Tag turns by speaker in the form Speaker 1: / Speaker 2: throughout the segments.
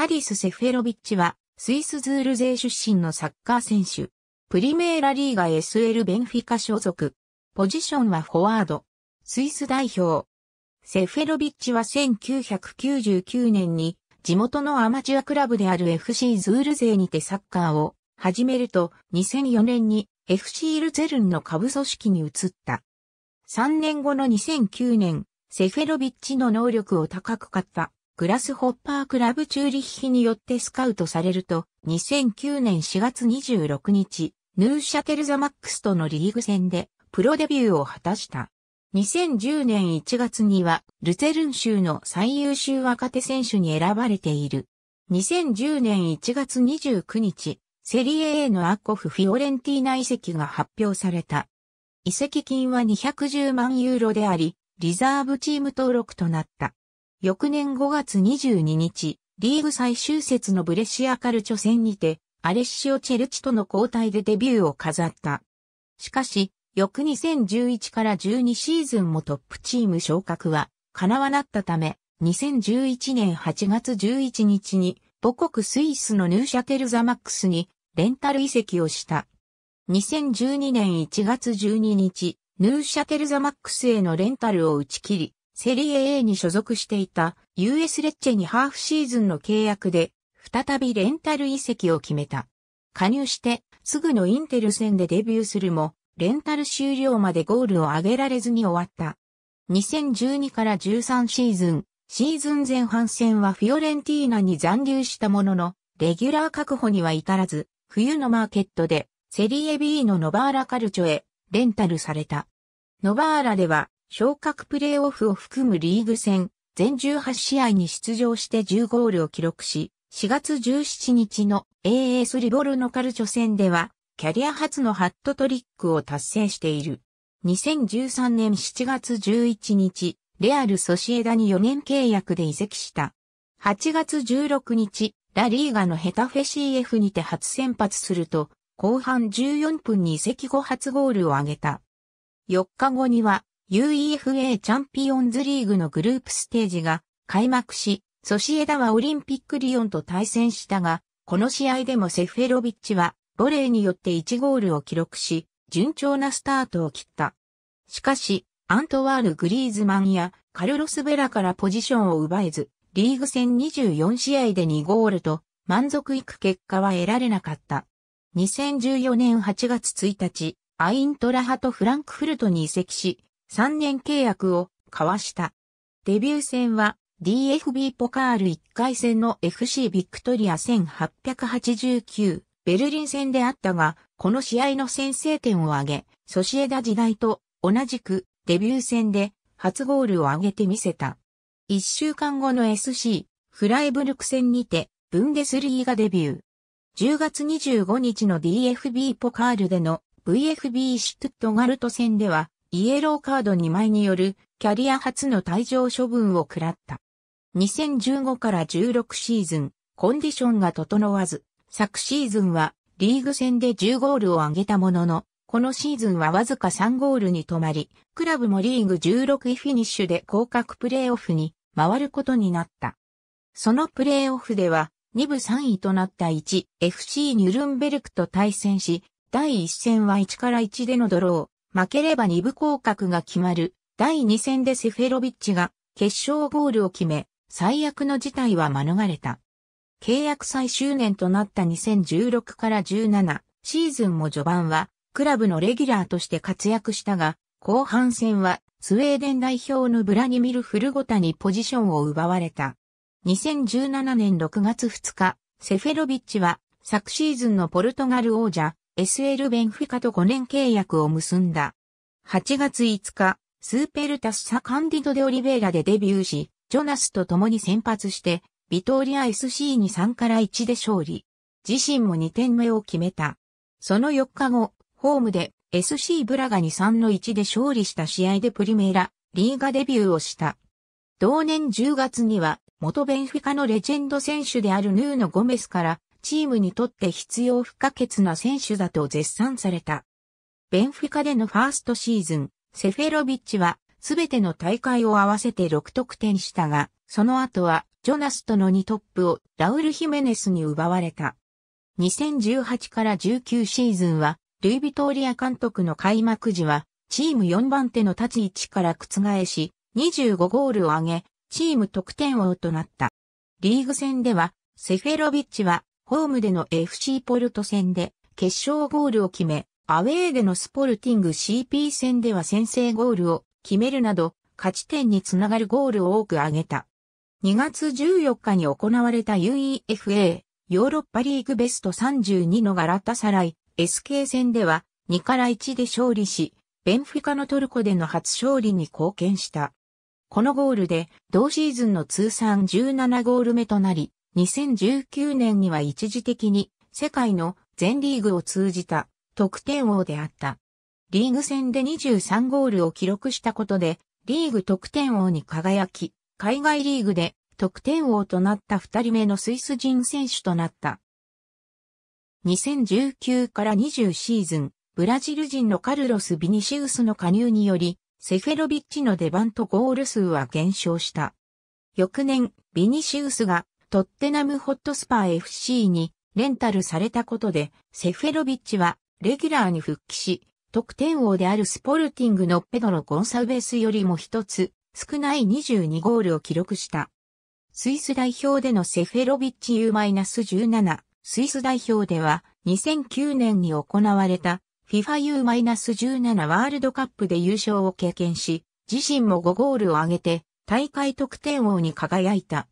Speaker 1: ハリス・セフェロビッチは、スイスズール勢出身のサッカー選手。プリメーラリーガ SL ベンフィカ所属。ポジションはフォワード。スイス代表。セフェロビッチは1999年に地元のアマチュアクラブである FC ズール勢にてサッカーを始めると2004年に FC ルゼルンの下部組織に移った。3年後の2009年、セフェロビッチの能力を高く買ったグラスホッパークラブチューリッヒによってスカウトされると、2009年4月26日、ヌーシャテルザマックスとのリーグ戦でプロデビューを果たした。2010年1月には、ルツェルン州の最優秀若手選手に選ばれている。2010年1月29日、セリエ A のアコフ・フィオレンティーナ遺跡が発表された。遺跡金は210万ユーロであり、リザーブチーム登録となった。翌年5月22日、リーグ最終節のブレシアカルチョ戦にて、アレッシオ・チェルチとの交代でデビューを飾った。しかし、翌2011から12シーズンもトップチーム昇格は、叶わなったため、2011年8月11日に、母国スイスのヌーシャテルザマックスに、レンタル移籍をした。2012年1月12日、ヌーシャテルザマックスへのレンタルを打ち切り、セリエ A に所属していた US レッチェにハーフシーズンの契約で再びレンタル移籍を決めた。加入してすぐのインテル戦でデビューするもレンタル終了までゴールを挙げられずに終わった。2012から13シーズン、シーズン前半戦はフィオレンティーナに残留したものの、レギュラー確保には至らず、冬のマーケットでセリエ B のノバーラカルチョへレンタルされた。ノバーラでは昇格プレーオフを含むリーグ戦、全18試合に出場して10ゴールを記録し、4月17日の AS リボルのカルチョ戦では、キャリア初のハットトリックを達成している。2013年7月11日、レアル・ソシエダに4年契約で移籍した。8月16日、ラリーガのヘタフェ CF にて初先発すると、後半14分に移籍後初ゴールを挙げた。4日後には、UEFA チャンピオンズリーグのグループステージが開幕し、ソシエダはオリンピックリオンと対戦したが、この試合でもセフェロビッチは、ボレーによって1ゴールを記録し、順調なスタートを切った。しかし、アントワール・グリーズマンやカルロス・ベラからポジションを奪えず、リーグ戦24試合で2ゴールと、満足いく結果は得られなかった。2014年8月1日、アイントラハとフランクフルトに移籍し、3年契約を交わした。デビュー戦は DFB ポカール1回戦の FC ビクトリア1889ベルリン戦であったが、この試合の先制点を挙げ、ソシエダ時代と同じくデビュー戦で初ゴールを挙げてみせた。1週間後の SC フライブルク戦にてブンデスリーがデビュー。10月25日の DFB ポカールでの VFB シュトゥットガルト戦ではイエローカード2枚によるキャリア初の退場処分を食らった。2015から16シーズン、コンディションが整わず、昨シーズンはリーグ戦で10ゴールを挙げたものの、このシーズンはわずか3ゴールに止まり、クラブもリーグ16位フィニッシュで降格プレーオフに回ることになった。そのプレーオフでは、2部3位となった1、FC ニュルンベルクと対戦し、第1戦は1から1でのドロー、負ければ2部降格が決まる。第2戦でセフェロビッチが決勝ゴールを決め、最悪の事態は免れた。契約最終年となった2016から17シーズンも序盤はクラブのレギュラーとして活躍したが、後半戦はスウェーデン代表のブラニミル・フルゴタにポジションを奪われた。2017年6月2日、セフェロビッチは昨シーズンのポルトガル王者、SL ベンフィカと5年契約を結んだ。8月5日、スーペルタス・サカンディド・デ・オリベイラでデビューし、ジョナスと共に先発して、ビトーリア SC に3から1で勝利。自身も2点目を決めた。その4日後、ホームで SC ブラガに3の1で勝利した試合でプリメーラ、リーガデビューをした。同年10月には、元ベンフィカのレジェンド選手であるヌーノ・ゴメスからチームにとって必要不可欠な選手だと絶賛された。ベンフィカでのファーストシーズン、セフェロビッチはすべての大会を合わせて6得点したが、その後はジョナスとの2トップをラウル・ヒメネスに奪われた。2018から19シーズンは、ルイ・ヴィトーリア監督の開幕時は、チーム4番手の立ち位置から覆し、25ゴールを挙げ、チーム得点王となった。リーグ戦では、セフェロビッチはホームでの FC ポルト戦で決勝ゴールを決め、アウェーでのスポルティング CP 戦では先制ゴールを決めるなど、勝ち点につながるゴールを多く挙げた。2月14日に行われた UEFA ヨーロッパリーグベスト32のガラタサライ SK 戦では2から1で勝利し、ベンフィカのトルコでの初勝利に貢献した。このゴールで同シーズンの通算17ゴール目となり、2019年には一時的に世界の全リーグを通じた得点王であった。リーグ戦で23ゴールを記録したことで、リーグ得点王に輝き、海外リーグで得点王となった二人目のスイス人選手となった。2019から20シーズン、ブラジル人のカルロス・ビニシウスの加入により、セフェロビッチの出番とゴール数は減少した。翌年、ビニシウスがトッテナムホットスパー FC にレンタルされたことで、セフェロビッチはレギュラーに復帰し、得点王であるスポルティングのペドロ・ゴンサウベスよりも一つ少ない22ゴールを記録した。スイス代表でのセフェロビッチ U-17、スイス代表では2009年に行われた FIFA U-17 ワールドカップで優勝を経験し、自身も5ゴールを挙げて大会得点王に輝いた。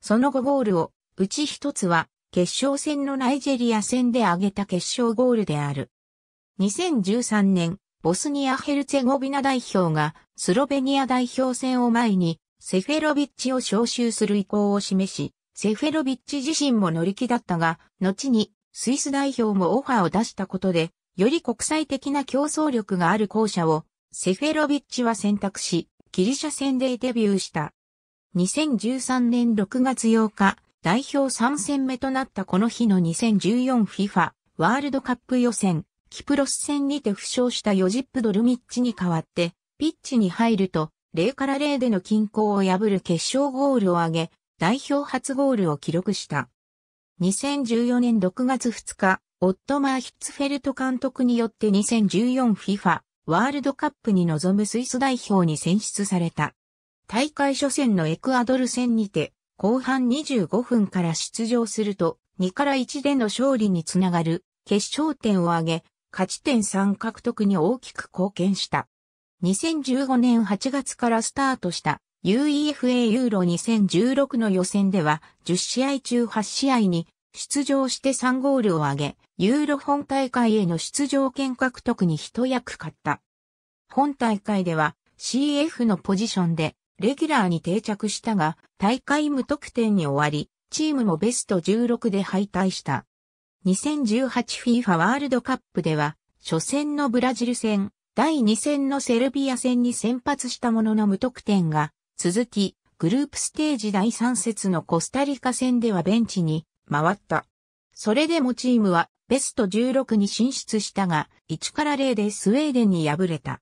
Speaker 1: その後ゴールを、うち一つは、決勝戦のナイジェリア戦で挙げた決勝ゴールである。2013年、ボスニア・ヘルツェゴビナ代表が、スロベニア代表戦を前に、セフェロビッチを招集する意向を示し、セフェロビッチ自身も乗り気だったが、後に、スイス代表もオファーを出したことで、より国際的な競争力がある校舎を、セフェロビッチは選択し、ギリシャ戦でデビューした。2013年6月8日、代表3戦目となったこの日の 2014FIFA ワールドカップ予選、キプロス戦にて負傷したヨジップ・ドルミッチに代わって、ピッチに入ると、0から0での均衡を破る決勝ゴールを挙げ、代表初ゴールを記録した。2014年6月2日、オットマー・ヒッツフェルト監督によって 2014FIFA ワールドカップに臨むスイス代表に選出された。大会初戦のエクアドル戦にて、後半25分から出場すると、2から1での勝利につながる決勝点を挙げ、勝ち点3獲得に大きく貢献した。2015年8月からスタートした UEFA ユーロ2016の予選では10試合中8試合に出場して3ゴールを挙げ、ユーロ本大会への出場権獲得に一役買った。本大会では CF のポジションでレギュラーに定着したが、大会無得点に終わり、チームもベスト16で敗退した。2018FIFA ワールドカップでは、初戦のブラジル戦、第2戦のセルビア戦に先発したものの無得点が、続き、グループステージ第3節のコスタリカ戦ではベンチに回った。それでもチームはベスト16に進出したが、1から0でスウェーデンに敗れた。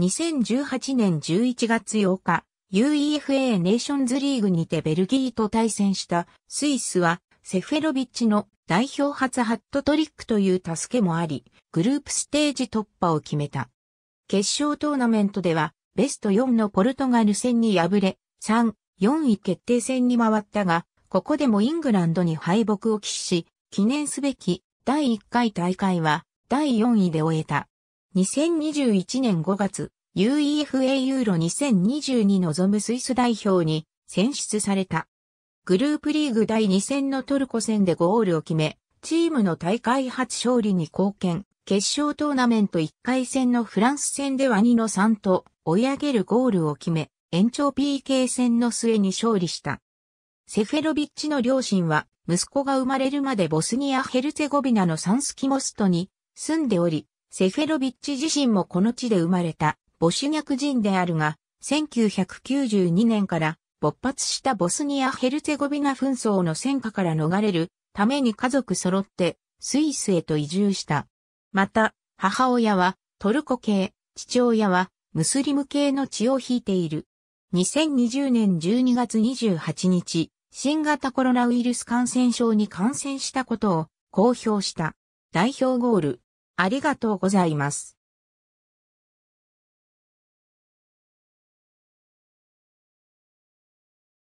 Speaker 1: 2018年11月8日、UEFA ネーションズリーグにてベルギーと対戦したスイスはセフェロビッチの代表初ハットトリックという助けもあり、グループステージ突破を決めた。決勝トーナメントではベスト4のポルトガル戦に敗れ、3、4位決定戦に回ったが、ここでもイングランドに敗北を喫し、記念すべき第1回大会は第4位で終えた。2021年5月、UEFA ユーロ2020に臨むスイス代表に選出された。グループリーグ第2戦のトルコ戦でゴールを決め、チームの大会初勝利に貢献。決勝トーナメント1回戦のフランス戦では2の3と追い上げるゴールを決め、延長 PK 戦の末に勝利した。セフェロビッチの両親は、息子が生まれるまでボスニア・ヘルツェゴビナのサンスキモストに住んでおり、セフェロビッチ自身もこの地で生まれた。ボシュニャク人であるが、1992年から勃発したボスニア・ヘルツェゴビナ紛争の戦火から逃れるために家族揃ってスイスへと移住した。また、母親はトルコ系、父親はムスリム系の血を引いている。2020年12月28日、新型コロナウイルス感染症に感染したことを公表した。代表ゴール。ありがとうございます。